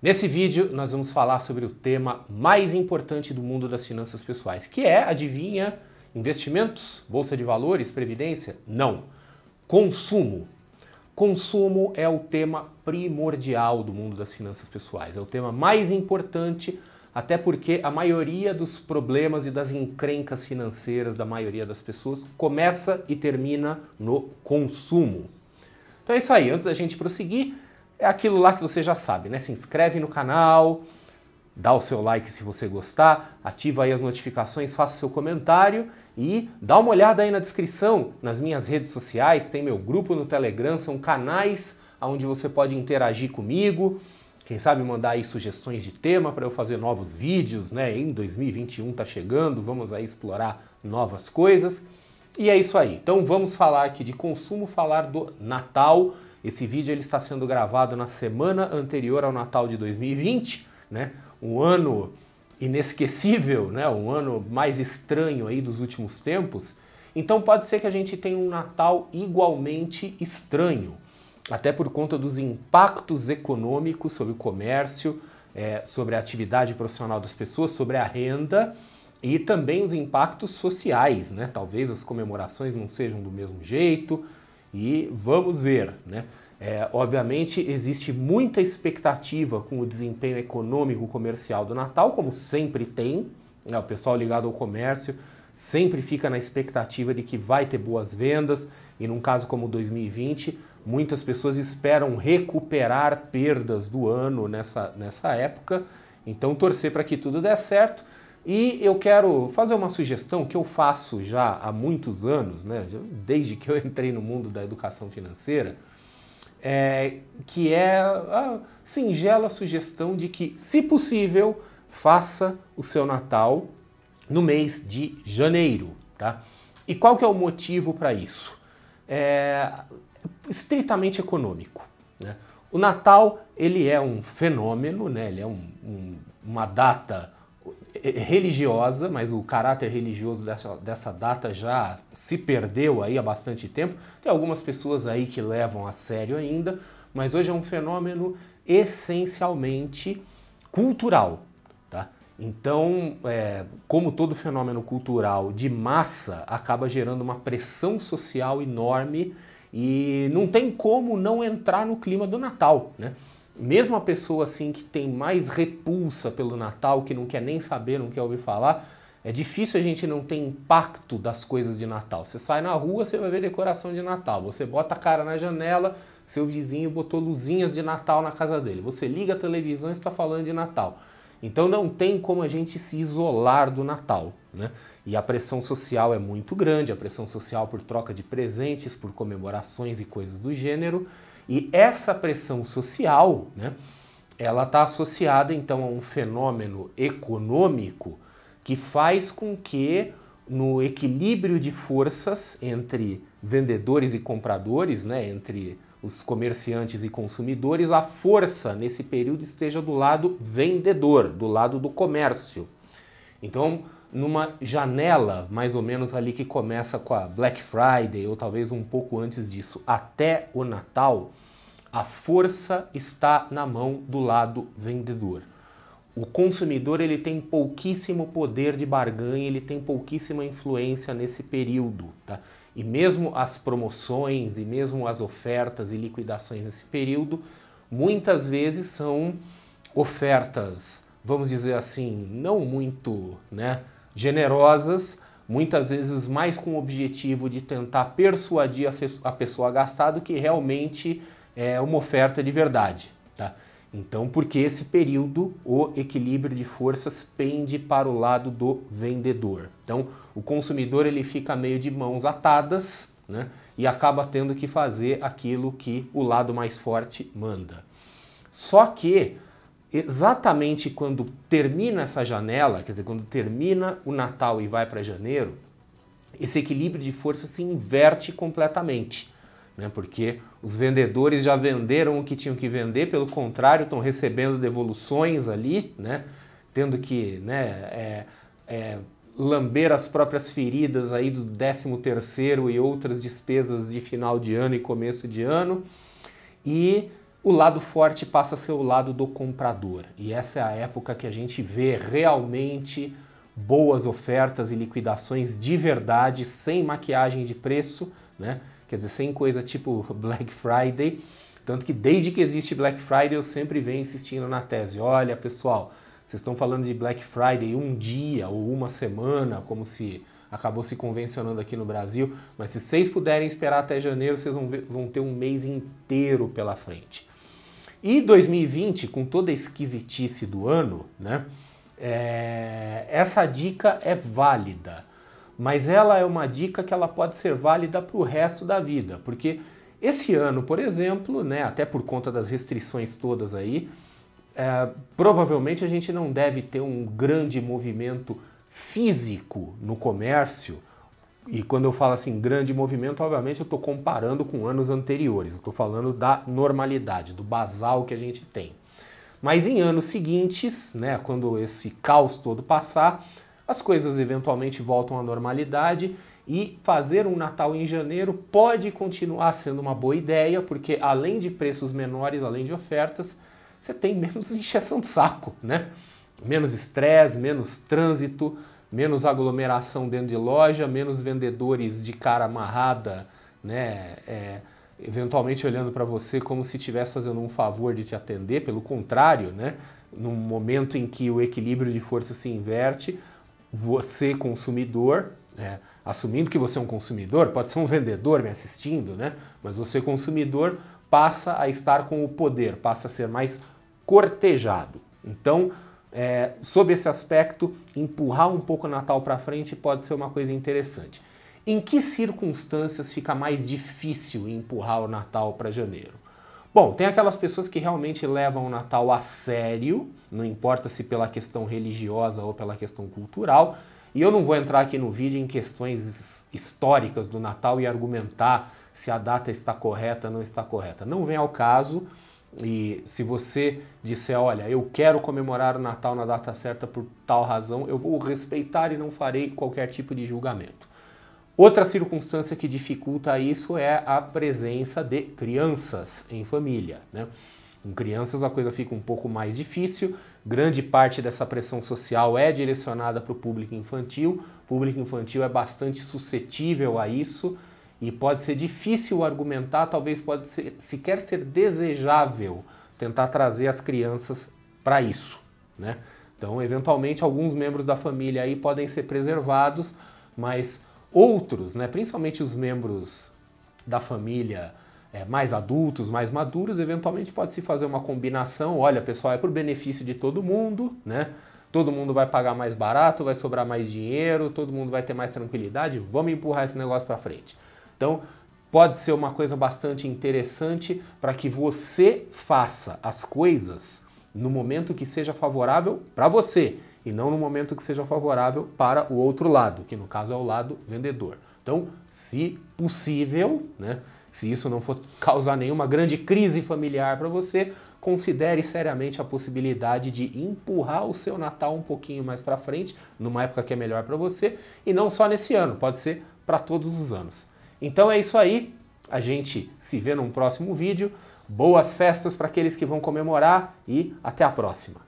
Nesse vídeo, nós vamos falar sobre o tema mais importante do mundo das finanças pessoais, que é, adivinha, investimentos, bolsa de valores, previdência? Não. Consumo. Consumo é o tema primordial do mundo das finanças pessoais, é o tema mais importante, até porque a maioria dos problemas e das encrencas financeiras da maioria das pessoas começa e termina no consumo. Então é isso aí, antes da gente prosseguir, é aquilo lá que você já sabe, né? Se inscreve no canal, dá o seu like se você gostar, ativa aí as notificações, faça o seu comentário e dá uma olhada aí na descrição, nas minhas redes sociais, tem meu grupo no Telegram, são canais onde você pode interagir comigo, quem sabe mandar aí sugestões de tema para eu fazer novos vídeos, né? Em 2021 tá chegando, vamos aí explorar novas coisas. E é isso aí. Então vamos falar aqui de consumo, falar do Natal. Esse vídeo ele está sendo gravado na semana anterior ao Natal de 2020, né? Um ano inesquecível, né? Um ano mais estranho aí dos últimos tempos. Então pode ser que a gente tenha um Natal igualmente estranho, até por conta dos impactos econômicos sobre o comércio, é, sobre a atividade profissional das pessoas, sobre a renda e também os impactos sociais, né? Talvez as comemorações não sejam do mesmo jeito e vamos ver, né? É, obviamente existe muita expectativa com o desempenho econômico comercial do Natal, como sempre tem. Né? O pessoal ligado ao comércio sempre fica na expectativa de que vai ter boas vendas e num caso como 2020, muitas pessoas esperam recuperar perdas do ano nessa, nessa época. Então torcer para que tudo dê certo. E eu quero fazer uma sugestão que eu faço já há muitos anos, né, desde que eu entrei no mundo da educação financeira, é, que é a singela sugestão de que, se possível, faça o seu Natal no mês de janeiro. Tá? E qual que é o motivo para isso? É estritamente econômico. Né? O Natal ele é um fenômeno, né? ele é um, um, uma data é, é religiosa, mas o caráter religioso dessa, dessa data já se perdeu aí há bastante tempo. Tem algumas pessoas aí que levam a sério ainda, mas hoje é um fenômeno essencialmente cultural. Tá? Então, é, como todo fenômeno cultural de massa, acaba gerando uma pressão social enorme e não tem como não entrar no clima do Natal. Né? mesmo a pessoa assim que tem mais repulsa pelo Natal, que não quer nem saber, não quer ouvir falar, é difícil a gente não ter impacto das coisas de Natal. Você sai na rua, você vai ver decoração de Natal. Você bota a cara na janela, seu vizinho botou luzinhas de Natal na casa dele. Você liga a televisão e está falando de Natal. Então não tem como a gente se isolar do Natal, né? E a pressão social é muito grande, a pressão social por troca de presentes, por comemorações e coisas do gênero. E essa pressão social, né, ela está associada então a um fenômeno econômico que faz com que no equilíbrio de forças entre vendedores e compradores, né, entre os comerciantes e consumidores, a força nesse período esteja do lado vendedor, do lado do comércio. Então, numa janela, mais ou menos ali que começa com a Black Friday ou talvez um pouco antes disso, até o Natal, a força está na mão do lado vendedor. O consumidor ele tem pouquíssimo poder de barganha, ele tem pouquíssima influência nesse período, tá? E mesmo as promoções e mesmo as ofertas e liquidações nesse período, muitas vezes são ofertas, vamos dizer assim, não muito, né? generosas, muitas vezes mais com o objetivo de tentar persuadir a, pessoa a gastar do que realmente é uma oferta de verdade. Tá? Então, porque esse período o equilíbrio de forças pende para o lado do vendedor. Então, o consumidor ele fica meio de mãos atadas né? e acaba tendo que fazer aquilo que o lado mais forte manda. Só que exatamente quando termina essa janela, quer dizer, quando termina o Natal e vai para janeiro, esse equilíbrio de força se inverte completamente. Né? Porque os vendedores já venderam o que tinham que vender, pelo contrário, estão recebendo devoluções ali, né? tendo que né, é, é, lamber as próprias feridas aí do 13 e outras despesas de final de ano e começo de ano. E o lado forte passa a ser o lado do comprador. E essa é a época que a gente vê realmente boas ofertas e liquidações de verdade, sem maquiagem de preço, né? Quer dizer, sem coisa tipo Black Friday. Tanto que desde que existe Black Friday eu sempre venho insistindo na tese: olha pessoal, vocês estão falando de Black Friday um dia ou uma semana, como se acabou se convencionando aqui no Brasil. Mas se vocês puderem esperar até janeiro, vocês vão, ver, vão ter um mês inteiro pela frente. E 2020, com toda a esquisitice do ano, né? É, essa dica é válida, mas ela é uma dica que ela pode ser válida para o resto da vida, porque esse ano, por exemplo, né, até por conta das restrições todas aí, é, provavelmente a gente não deve ter um grande movimento físico no comércio. E quando eu falo assim grande movimento, obviamente eu estou comparando com anos anteriores. Estou falando da normalidade, do basal que a gente tem. Mas em anos seguintes, né, quando esse caos todo passar, as coisas eventualmente voltam à normalidade e fazer um Natal em janeiro pode continuar sendo uma boa ideia, porque além de preços menores, além de ofertas, você tem menos injeção de saco, né? Menos estresse, menos trânsito, menos aglomeração dentro de loja, menos vendedores de cara amarrada, né? É, eventualmente olhando para você como se estivesse fazendo um favor de te atender, pelo contrário, né? No momento em que o equilíbrio de força se inverte, você, consumidor, é, assumindo que você é um consumidor, pode ser um vendedor me assistindo, né? Mas você, consumidor, passa a estar com o poder, passa a ser mais cortejado. Então, é, sob esse aspecto, empurrar um pouco o Natal para frente pode ser uma coisa interessante. Em que circunstâncias fica mais difícil empurrar o Natal para janeiro? Bom, tem aquelas pessoas que realmente levam o Natal a sério, não importa se pela questão religiosa ou pela questão cultural, e eu não vou entrar aqui no vídeo em questões históricas do Natal e argumentar se a data está correta ou não está correta. Não vem ao caso. E se você disser, olha, eu quero comemorar o Natal na data certa por tal razão, eu vou respeitar e não farei qualquer tipo de julgamento. Outra circunstância que dificulta isso é a presença de crianças em família. Né? Com crianças a coisa fica um pouco mais difícil, grande parte dessa pressão social é direcionada para o público infantil, o público infantil é bastante suscetível a isso e pode ser difícil argumentar, talvez pode ser, sequer ser desejável tentar trazer as crianças para isso, né? Então, eventualmente, alguns membros da família aí podem ser preservados, mas outros, né, principalmente os membros da família é, mais adultos, mais maduros, eventualmente pode-se fazer uma combinação, olha pessoal, é para o benefício de todo mundo, né? Todo mundo vai pagar mais barato, vai sobrar mais dinheiro, todo mundo vai ter mais tranquilidade, vamos empurrar esse negócio para frente. Então, pode ser uma coisa bastante interessante para que você faça as coisas no momento que seja favorável para você e não no momento que seja favorável para o outro lado, que no caso é o lado vendedor. Então, se possível, né, se isso não for causar nenhuma grande crise familiar para você, considere seriamente a possibilidade de empurrar o seu Natal um pouquinho mais para frente, numa época que é melhor para você, e não só nesse ano, pode ser para todos os anos. Então é isso aí, a gente se vê num próximo vídeo. Boas festas para aqueles que vão comemorar e até a próxima.